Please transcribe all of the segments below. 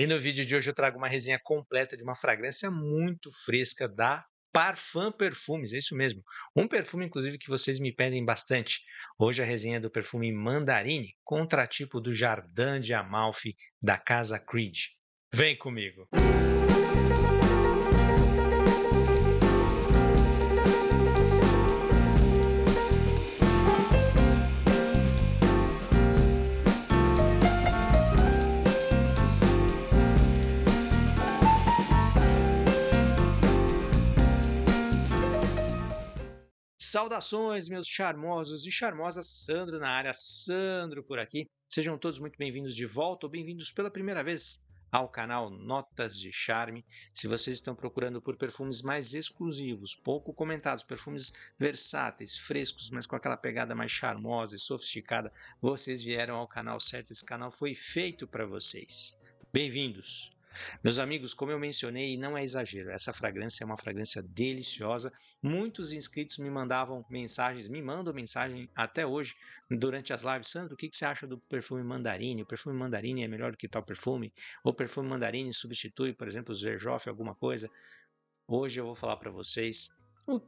E no vídeo de hoje eu trago uma resenha completa de uma fragrância muito fresca da Parfum Perfumes, é isso mesmo. Um perfume, inclusive, que vocês me pedem bastante. Hoje a resenha é do perfume Mandarine, contratipo do Jardim de Amalfi da Casa Creed. Vem comigo! Música Saudações, meus charmosos e charmosas, Sandro na área, Sandro por aqui. Sejam todos muito bem-vindos de volta ou bem-vindos pela primeira vez ao canal Notas de Charme. Se vocês estão procurando por perfumes mais exclusivos, pouco comentados, perfumes versáteis, frescos, mas com aquela pegada mais charmosa e sofisticada, vocês vieram ao canal certo. Esse canal foi feito para vocês. Bem-vindos! Meus amigos, como eu mencionei, não é exagero, essa fragrância é uma fragrância deliciosa. Muitos inscritos me mandavam mensagens, me mandam mensagem até hoje durante as lives. Sandro, o que, que você acha do perfume mandarine? O perfume mandarine é melhor do que tal perfume? Ou perfume mandarine substitui, por exemplo, o Zerjoff, alguma coisa? Hoje eu vou falar para vocês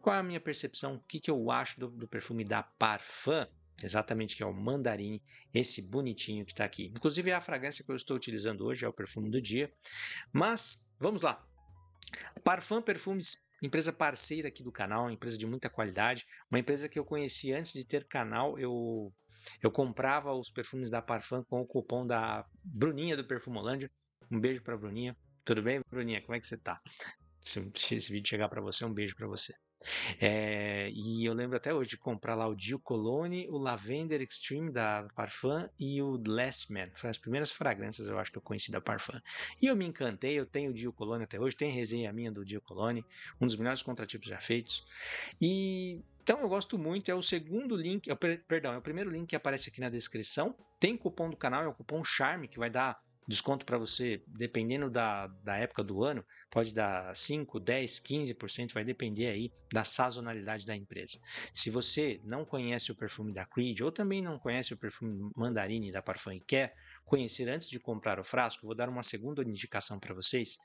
qual é a minha percepção, o que, que eu acho do, do perfume da Parfum exatamente que é o mandarim, esse bonitinho que está aqui. Inclusive é a fragrância que eu estou utilizando hoje, é o perfume do dia. Mas vamos lá. Parfum Perfumes, empresa parceira aqui do canal, empresa de muita qualidade, uma empresa que eu conheci antes de ter canal, eu eu comprava os perfumes da Parfum com o cupom da Bruninha do Perfumolândia. Um beijo para Bruninha. Tudo bem, Bruninha? Como é que você tá? Se esse vídeo chegar para você, um beijo para você. É, e eu lembro até hoje de comprar lá o Dio Colone, o Lavender Extreme da Parfum e o Last Man. Foram as primeiras fragrâncias eu acho que eu conheci da Parfum. E eu me encantei, eu tenho o Dio Colone até hoje, tem resenha minha do Dio Colone, um dos melhores contratipos já feitos. E então eu gosto muito, é o segundo link, é o, perdão, é o primeiro link que aparece aqui na descrição. Tem cupom do canal, é o cupom CHARME, que vai dar desconto para você, dependendo da, da época do ano, pode dar 5, 10, 15%, vai depender aí da sazonalidade da empresa. Se você não conhece o perfume da Creed ou também não conhece o perfume Mandarine da Parfum e quer conhecer antes de comprar o frasco, vou dar uma segunda indicação para vocês,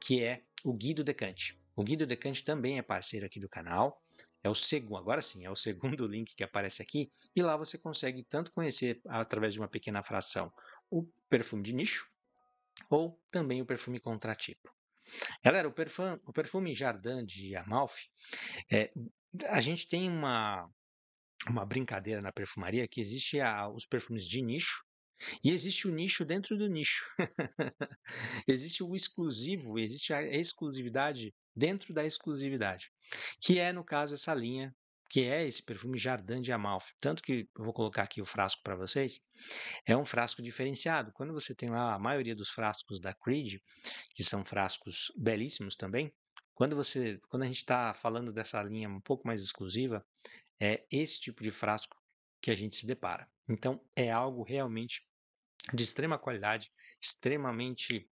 que é o Guido Decante. O Guido Decante também é parceiro aqui do canal. É o segundo, agora sim, é o segundo link que aparece aqui, e lá você consegue tanto conhecer através de uma pequena fração o perfume de nicho ou também o perfume contratipo. Galera, o perfume, o perfume Jardim de Amalfi, é, a gente tem uma, uma brincadeira na perfumaria que existe a, os perfumes de nicho e existe o nicho dentro do nicho. existe o exclusivo, existe a exclusividade dentro da exclusividade, que é, no caso, essa linha que é esse perfume Jardim de Amalfi. Tanto que eu vou colocar aqui o frasco para vocês. É um frasco diferenciado. Quando você tem lá a maioria dos frascos da Creed, que são frascos belíssimos também, quando você, quando a gente está falando dessa linha um pouco mais exclusiva, é esse tipo de frasco que a gente se depara. Então é algo realmente de extrema qualidade, extremamente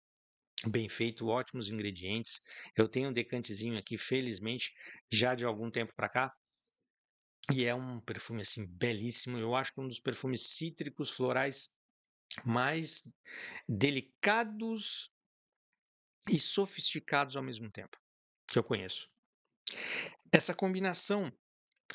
bem feito, ótimos ingredientes. Eu tenho um decantezinho aqui, felizmente, já de algum tempo para cá, e é um perfume assim belíssimo. Eu acho que é um dos perfumes cítricos florais mais delicados e sofisticados ao mesmo tempo que eu conheço. Essa combinação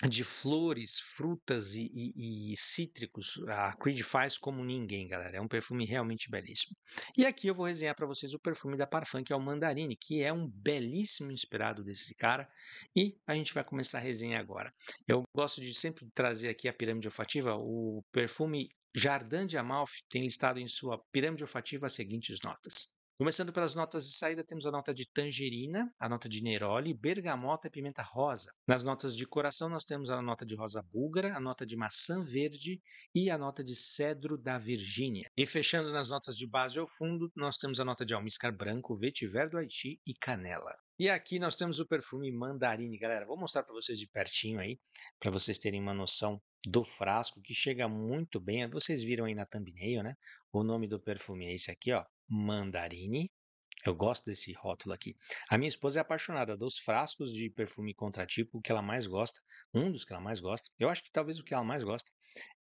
de flores, frutas e, e, e, cítricos. A Creed faz como ninguém, galera. É um perfume realmente belíssimo. E aqui eu vou resenhar para vocês o perfume da Parfum, que é o Mandarine, que é um belíssimo inspirado desse cara. E a gente vai começar a resenha agora. Eu gosto de sempre trazer aqui a pirâmide olfativa, o perfume Jardim de Amalfi tem listado em sua pirâmide olfativa as seguintes notas: Começando pelas notas de saída, temos a nota de tangerina, a nota de neroli, bergamota e pimenta rosa. Nas notas de coração, nós temos a nota de rosa búlgara, a nota de maçã verde e a nota de cedro da Virgínia. E fechando nas notas de base ao fundo, nós temos a nota de almíscar branco, vetiver do Haiti e canela. E aqui nós temos o perfume mandarine, galera. Vou mostrar para vocês de pertinho aí, para vocês terem uma noção do frasco, que chega muito bem. Eh, vocês viram aí na thumbnail, né? O nome do perfume é esse aqui, ó, Mandarine. Eu gosto desse rótulo aqui. A minha esposa é apaixonada dos frascos de perfume contratipo, o que ela mais gosta, um dos que ela mais gosta, eu acho que talvez o que ela mais gosta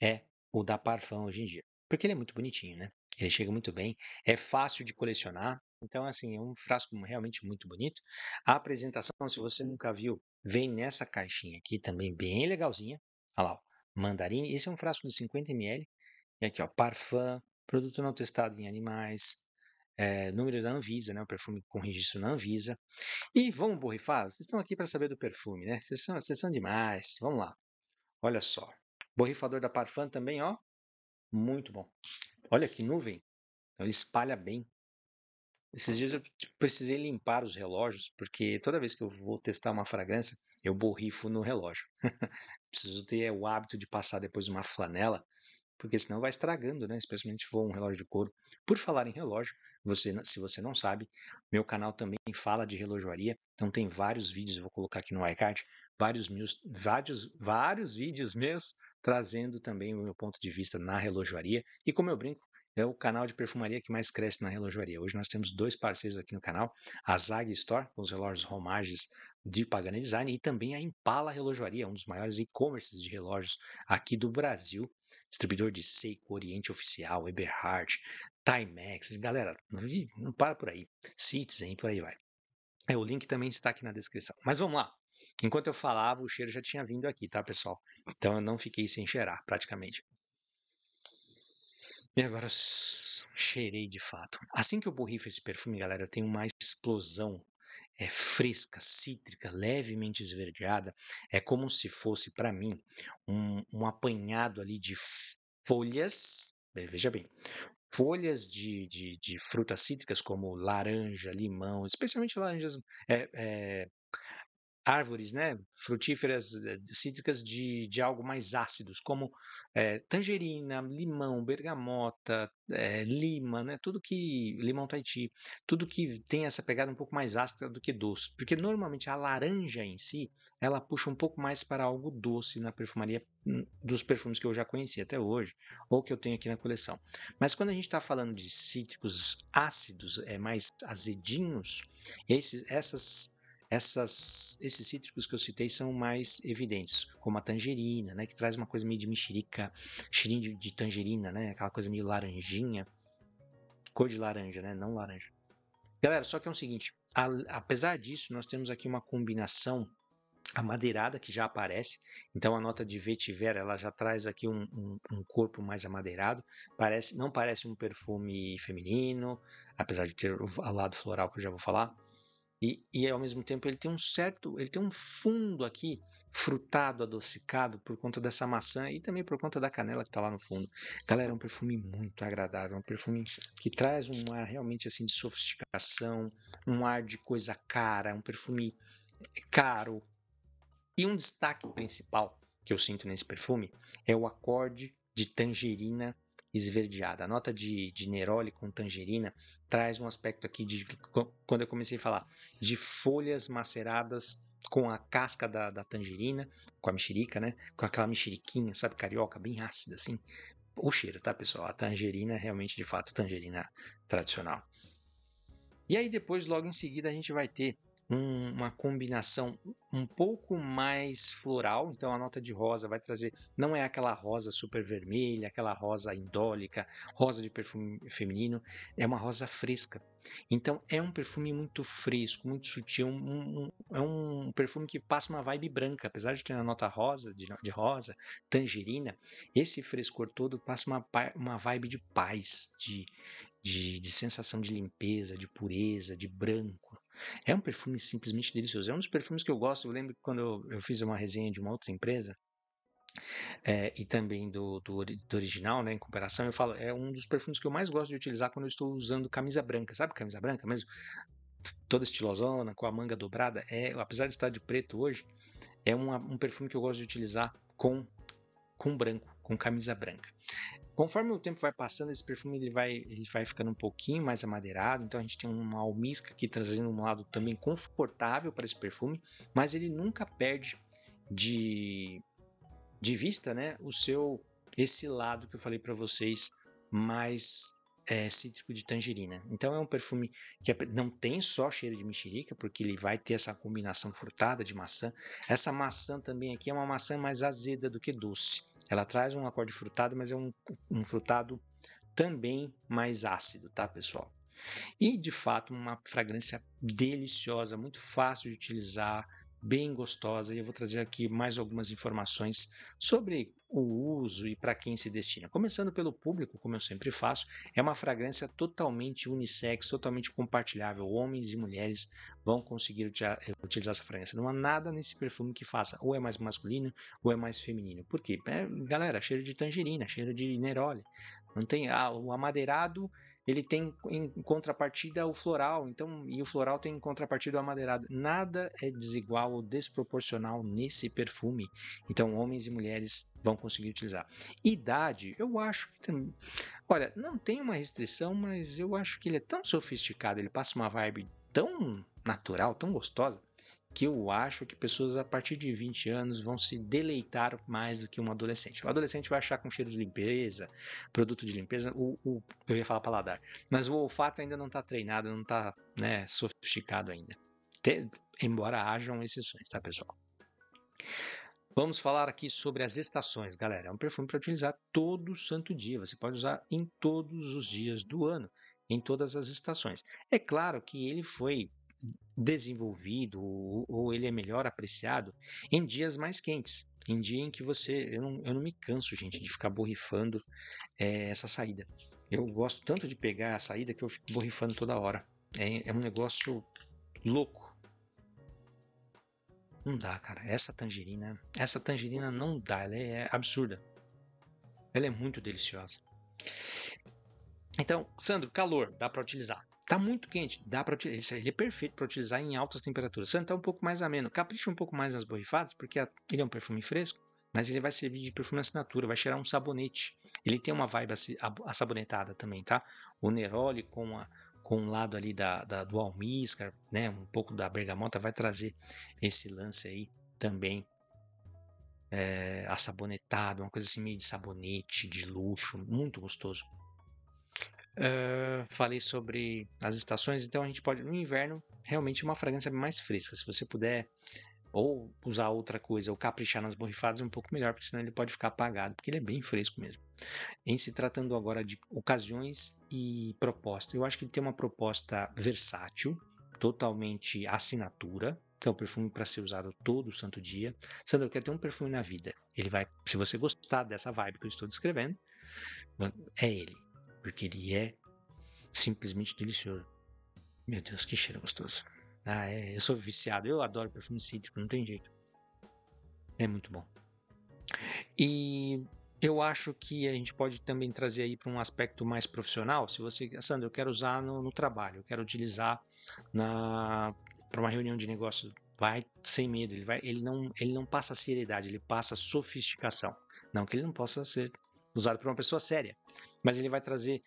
é o da Parfum hoje em dia. Porque ele é muito bonitinho, né? Ele chega muito bem, é fácil de colecionar. Então, assim, é um frasco realmente muito bonito. A apresentação, se você nunca viu, vem nessa caixinha aqui também, bem legalzinha. Olha lá, ó mandarim, esse é um frasco de 50 ml. E aqui, ó, parfum, produto não testado em animais, é, número da Anvisa, né? O perfume com registro na Anvisa. E vamos borrifar? Vocês estão aqui para saber do perfume, né? Vocês são, vocês são demais. Vamos lá. Olha só. Borrifador da Parfum também, ó. Muito bom. Olha que nuvem. Então, ele espalha bem. Esses dias eu precisei limpar os relógios, porque toda vez que eu vou testar uma fragrância, eu borrifo no relógio. preciso ter é o hábito de passar depois uma flanela, porque senão vai estragando, né? Especialmente se for um relógio de couro. Por falar em relógio, você, se você não sabe, meu canal também fala de relojoaria, então tem vários vídeos, vou colocar aqui no iCard, vários meus, vários, vários vídeos meus trazendo também o meu ponto de vista na relojoaria. E como eu brinco, é o canal de perfumaria que mais cresce na relojoaria. Hoje nós temos dois parceiros aqui no canal, a Zag Store, com os relógios romages de Pagana Design e também a Impala Relojoaria, um dos maiores e-commerces de relógios aqui do Brasil, distribuidor de Seiko, Oriente Oficial, Eberhard, Timex, galera, não para por aí, Citizen, por aí vai. É, o link também está aqui na descrição. Mas vamos lá. Enquanto eu falava, o cheiro já tinha vindo aqui, tá, pessoal? Então eu não fiquei sem cheirar, praticamente. E agora cheirei de fato. Assim que eu borrifo esse perfume, galera, eu tenho uma explosão é fresca, cítrica, levemente esverdeada. É como se fosse, para mim, um, um apanhado ali de folhas. Veja bem, folhas de, de, de, frutas cítricas como laranja, limão, especialmente laranjas, é, é, árvores né, frutíferas eh, cítricas de, de algo mais ácidos, como é, tangerina, limão, bergamota, é, lima, né, tudo que. limão taiti, tudo que tem essa pegada um pouco mais ácida do que doce. Porque normalmente a laranja em si, ela puxa um pouco mais para algo doce na perfumaria hum, dos perfumes que eu já conheci até hoje, ou que eu tenho aqui na coleção. Mas quando a gente está falando de cítricos ácidos, é mais azedinhos, esses, essas essas, esses cítricos que eu citei são mais evidentes, como a tangerina, né, que traz uma coisa meio de mexerica, cheirinho de, de tangerina, né, aquela coisa meio laranjinha, cor de laranja, né, não laranja. Galera, só que é o seguinte, a, apesar disso, nós temos aqui uma combinação amadeirada que já aparece, então a nota de vetiver ela já traz aqui um, um, um, corpo mais amadeirado, parece, não parece um perfume feminino, apesar de ter o lado floral que eu já vou falar, e, e ao mesmo tempo ele tem um certo, ele tem um fundo aqui frutado, adocicado por conta dessa maçã e também por conta da canela que está lá no fundo. Galera, é um perfume muito agradável, é um perfume que traz um ar realmente assim de sofisticação, um ar de coisa cara, um perfume caro. E um destaque principal que eu sinto nesse perfume é o acorde de tangerina esverdeada. A nota de, de neroli com tangerina traz um aspecto aqui de quando eu comecei a falar de folhas maceradas com a casca da, da tangerina, com a mexerica, né? Com aquela mexeriquinha, sabe, carioca, bem ácida assim. O cheiro, tá, pessoal? A tangerina realmente, de fato, tangerina tradicional. E aí depois, logo em seguida, a gente vai ter um, uma combinação um pouco mais floral, então a nota de rosa vai trazer, não é aquela rosa super vermelha, aquela rosa indólica, rosa de perfume feminino, é uma rosa fresca. Então é um perfume muito fresco, muito sutil, um, um, é um perfume que passa uma vibe branca, apesar de ter a nota rosa, de, de rosa, tangerina, esse frescor todo passa uma, uma vibe de paz, de, de, de sensação de limpeza, de pureza, de branco. É um perfume simplesmente delicioso. É um dos perfumes que eu gosto. Eu lembro quando eu, eu fiz uma resenha de uma outra empresa, é, e também do, do, do, original, né, em comparação, eu falo, é um dos perfumes que eu mais gosto de utilizar quando eu estou usando camisa branca, sabe camisa branca mesmo? Toda estilosona, com a manga dobrada, é, apesar de estar de preto hoje, é uma, um perfume que eu gosto de utilizar com, com branco, com camisa branca. Conforme o tempo vai passando, esse perfume ele vai, ele vai ficando um pouquinho mais amadeirado, então a gente tem uma almisca aqui trazendo um lado também confortável para esse perfume, mas ele nunca perde de, de vista né, o seu esse lado que eu falei para vocês mais é, cítrico de tangerina. Então é um perfume que não tem só cheiro de mexerica, porque ele vai ter essa combinação frutada de maçã. Essa maçã também aqui é uma maçã mais azeda do que doce. Ela traz um acorde frutado, mas é um, um frutado também mais ácido, tá, pessoal? E de fato, uma fragrância deliciosa, muito fácil de utilizar, bem gostosa e eu vou trazer aqui mais algumas informações sobre o uso e para quem se destina. Começando pelo público, como eu sempre faço, é uma fragrância totalmente unissex, totalmente compartilhável. Homens e mulheres vão conseguir eh, utilizar essa fragrância. Não há nada nesse perfume que faça ou é mais masculino ou é mais feminino. Por quê? É, galera, cheiro de tangerina, cheiro de neroli. Não tem ah, o amadeirado ele tem em contrapartida o floral, então e o floral tem em contrapartida o amadeirado. Nada é desigual ou desproporcional nesse perfume. Então homens e mulheres vão conseguir utilizar. Idade, eu acho que também. Olha, não tem uma restrição, mas eu acho que ele é tão sofisticado, ele passa uma vibe tão natural, tão gostosa que eu acho que pessoas a partir de 20 anos vão se deleitar mais do que um adolescente. O adolescente vai achar com cheiro de limpeza, produto de limpeza, o, o eu ia falar paladar, mas o olfato ainda não está treinado, não está né, sofisticado ainda. embora hajam exceções, tá pessoal? Vamos falar aqui sobre as estações, galera. É um perfume para utilizar todo santo dia. Você pode usar em todos os dias do ano, em todas as estações. É claro que ele foi desenvolvido ou, ou ele é melhor apreciado em dias mais quentes, em dia em que você. Eu não, eu não me canso, gente, de ficar borrifando é, essa saída. Eu gosto tanto de pegar a saída que eu fico borrifando toda hora. É, é um negócio louco. Não dá, cara. Essa tangerina, essa tangerina não dá. Ela é absurda. Ela é muito deliciosa. Então, Sandro, calor, dá para utilizar. Tá muito quente, dá para ele é perfeito para utilizar em altas temperaturas. Só então tá um pouco mais ameno, capricha um pouco mais nas borrifadas, porque ele é um perfume fresco, mas ele vai servir de perfume assinatura, vai cheirar um sabonete. Ele tem uma vibe assabonetada também, tá? O Neroli com a com um lado ali da, da do almíscar, né, um pouco da bergamota, vai trazer esse lance aí também é, eh, assabonetado, uma coisa assim meio de sabonete, de luxo, muito gostoso. Uh, falei sobre as estações, então a gente pode, no inverno, realmente uma fragrância mais fresca. Se você puder ou usar outra coisa, ou caprichar nas borrifadas é um pouco melhor, porque senão ele pode ficar apagado, porque ele é bem fresco mesmo. Em se tratando agora de ocasiões e proposta, eu acho que ele tem uma proposta versátil, totalmente assinatura, Então, é um perfume para ser usado todo santo dia. Sandra, eu quero ter um perfume na vida. Ele vai, se você gostar dessa vibe que eu estou descrevendo, é ele porque ele é simplesmente delicioso. Meu Deus, que cheiro gostoso. Ah, é, eu sou viciado, eu adoro perfume cítrico, não tem jeito. É muito bom. E eu acho que a gente pode também trazer aí para um aspecto mais profissional. Se você, Sandra, eu quero usar no, no trabalho, eu quero utilizar para uma reunião de negócio, vai sem medo. Ele, vai, ele, não, ele não passa seriedade, ele passa sofisticação. Não que ele não possa ser usado por uma pessoa séria. Mas ele vai trazer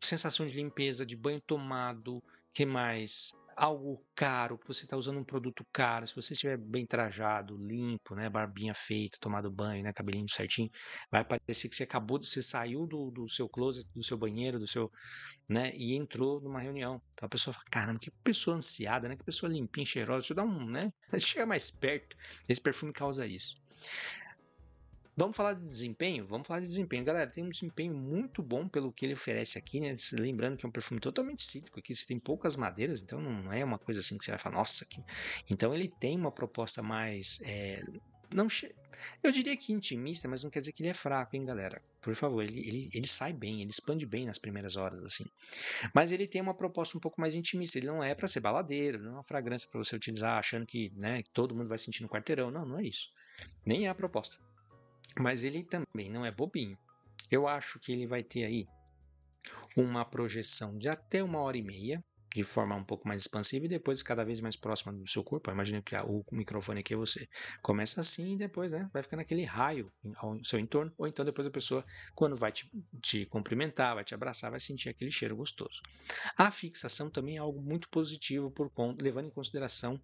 sensação de limpeza, de banho tomado, que mais? Algo caro, você está usando um produto caro, se você estiver bem trajado, limpo, né, barbinha feita, tomado banho, né, cabelinho certinho, vai parecer que você acabou, você saiu do, do seu closet, do seu banheiro, do seu, né, e entrou numa reunião. Então a pessoa fala, caramba, que pessoa ansiada, né, que pessoa limpinha, cheirosa, deixa eu dar um, né, chega mais perto. Esse perfume causa isso. Vamos falar de desempenho? Vamos falar de desempenho. Galera, tem um desempenho muito bom pelo que ele oferece aqui, né? Lembrando que é um perfume totalmente cítrico aqui, você tem poucas madeiras, então não é uma coisa assim que você vai falar, nossa, aqui. Então ele tem uma proposta mais. É, não Eu diria que intimista, mas não quer dizer que ele é fraco, hein, galera? Por favor, ele, ele, ele sai bem, ele expande bem nas primeiras horas, assim. Mas ele tem uma proposta um pouco mais intimista, ele não é para ser baladeiro, não é uma fragrância para você utilizar achando que né, todo mundo vai sentir no quarteirão. Não, não é isso. Nem é a proposta. Mas ele também não é bobinho. Eu acho que ele vai ter aí uma projeção de até uma hora e meia, de forma um pouco mais expansiva, e depois cada vez mais próxima do seu corpo. Imagina que o microfone aqui você começa assim e depois né, vai ficando aquele raio ao seu entorno, ou então depois a pessoa, quando vai te, te cumprimentar, vai te abraçar, vai sentir aquele cheiro gostoso. A fixação também é algo muito positivo, por conta, levando em consideração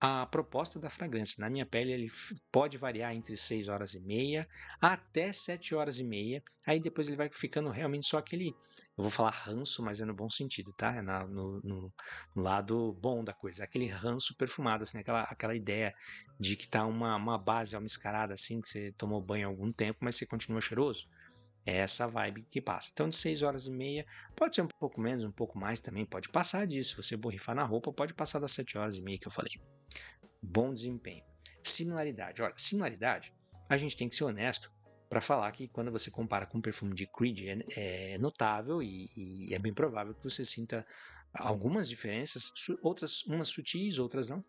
a proposta da fragrância. Na minha pele, ele pode variar entre 6 horas e meia até 7 horas e meia. Aí depois ele vai ficando realmente só aquele. Eu vou falar ranço, mas é no bom sentido, tá? É na, no, no, lado bom da coisa. É aquele ranço perfumado, assim, aquela, aquela ideia de que tá uma, uma base almiscarada, assim, que você tomou banho há algum tempo, mas você continua cheiroso. É essa vibe que passa. Então, de 6 horas e meia, pode ser um pouco menos, um pouco mais também, pode passar disso. Se você borrifar na roupa, pode passar das 7 horas e meia que eu falei. Bom desempenho. Similaridade. Olha, similaridade, a gente tem que ser honesto para falar que quando você compara com o perfume de Creed, é, é notável e, e, é bem provável que você sinta algumas diferenças, outras umas sutis, outras não,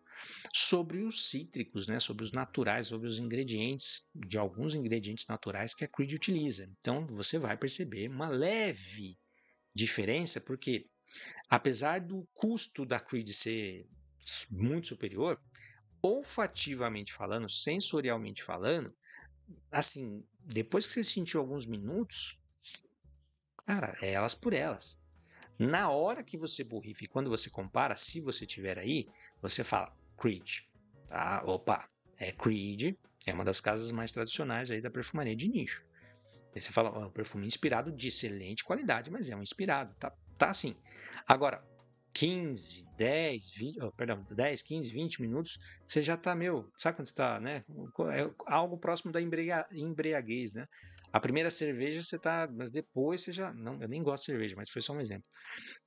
sobre os cítricos, né, sobre os naturais, sobre os ingredientes, de alguns ingredientes naturais que a Creed utiliza. Então você vai perceber uma leve diferença, porque apesar do custo da Creed ser muito superior, olfativamente falando, sensorialmente falando, assim, depois que você sentiu alguns minutos, cara, é elas por elas. Na hora que você borrifa e quando você compara, se você tiver aí, você fala Creed. Tá? Opa, é Creed, é uma das casas mais tradicionais aí da perfumaria de nicho. Aí você fala, oh, um perfume inspirado de excelente qualidade, mas é um inspirado, tá, tá assim. Agora, 15, 10, 20, oh, perdão, 10, 15, 20 minutos, você já tá, meu, sabe quando você tá, né? É algo próximo da embriaguez, né? A primeira cerveja você tá. Mas depois você já. Não, eu nem gosto de cerveja, mas foi só um exemplo.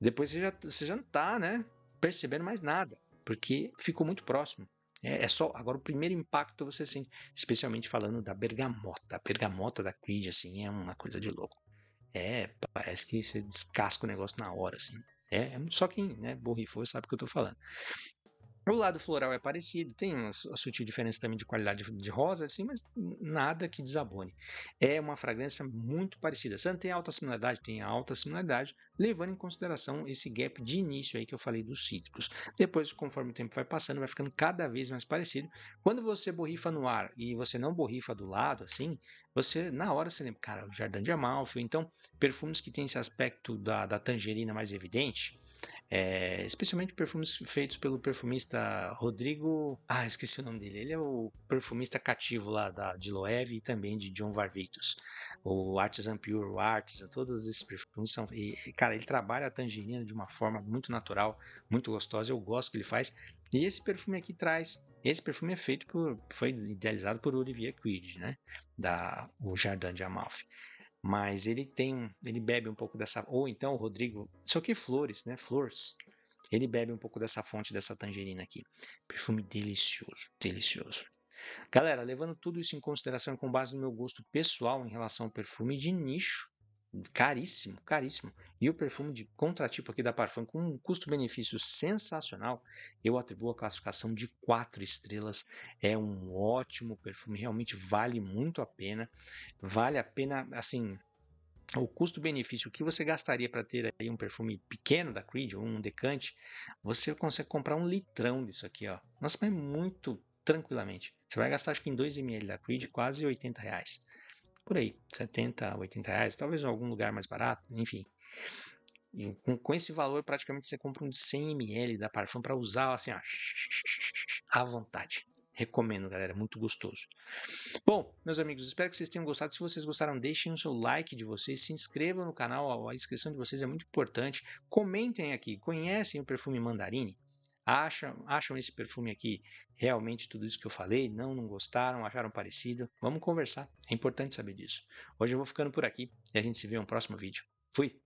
Depois você já, você já não tá, né? Percebendo mais nada, porque ficou muito próximo. É, é só. Agora, o primeiro impacto você sente, especialmente falando da bergamota. A bergamota da Creed, assim, é uma coisa de louco. É, parece que você descasca o negócio na hora, assim. É, é só quem né, borrifou sabe o que eu tô falando. O lado floral é parecido, tem uma sutil diferença também de qualidade de rosa, assim, mas nada que desabone. É uma fragrância muito parecida. Santa tem alta similaridade, tem alta similaridade, levando em consideração esse gap de início aí que eu falei dos cítricos. Depois, conforme o tempo vai passando, vai ficando cada vez mais parecido. Quando você borrifa no ar e você não borrifa do lado, assim, você na hora você lembra, cara, o Jardim de Amalfi, então perfumes que têm esse aspecto da, da tangerina mais evidente, é, especialmente perfumes feitos pelo perfumista Rodrigo. Ah, esqueci o nome dele. Ele é o perfumista cativo lá da, de e também de John Varvitos. O Artisan Pure o Artisan, todos esses perfumes são. E, cara, ele trabalha a tangerina de uma forma muito natural, muito gostosa. Eu gosto que ele faz. E esse perfume aqui traz. Esse perfume é feito por. Foi idealizado por Olivier Quid, né? Da, o Jardim de Amalfi. Mas ele tem, ele bebe um pouco dessa, ou então o Rodrigo, só que é flores, né? Flores. Ele bebe um pouco dessa fonte dessa tangerina aqui. Perfume delicioso, delicioso. Galera, levando tudo isso em consideração com base no meu gosto pessoal em relação ao perfume de nicho, caríssimo, caríssimo. E o perfume de contratipo aqui da Parfum com um custo-benefício sensacional, eu atribuo a classificação de quatro estrelas. É um ótimo perfume, realmente vale muito a pena. Vale a pena, assim, o custo-benefício que você gastaria para ter aí um perfume pequeno da Creed ou um decante, você consegue comprar um litrão disso aqui, ó. Nossa, mas muito tranquilamente. Você vai gastar acho que em 2 ml da Creed quase 80 reais por aí, 70, 80 reais, talvez em algum lugar mais barato, enfim. E com, com esse valor, praticamente você compra um de 100 ml da Parfum para usar assim, ó, à vontade. Recomendo, galera, muito gostoso. Bom, meus amigos, espero que vocês tenham gostado. Se vocês gostaram, deixem o seu like de vocês, se inscrevam no canal, a inscrição de vocês é muito importante. Comentem aqui, conhecem o perfume Mandarine? Acham, acham esse perfume aqui realmente tudo isso que eu falei? Não, não gostaram, acharam parecido? Vamos conversar, é importante saber disso. Hoje eu vou ficando por aqui e a gente se vê no próximo vídeo. Fui!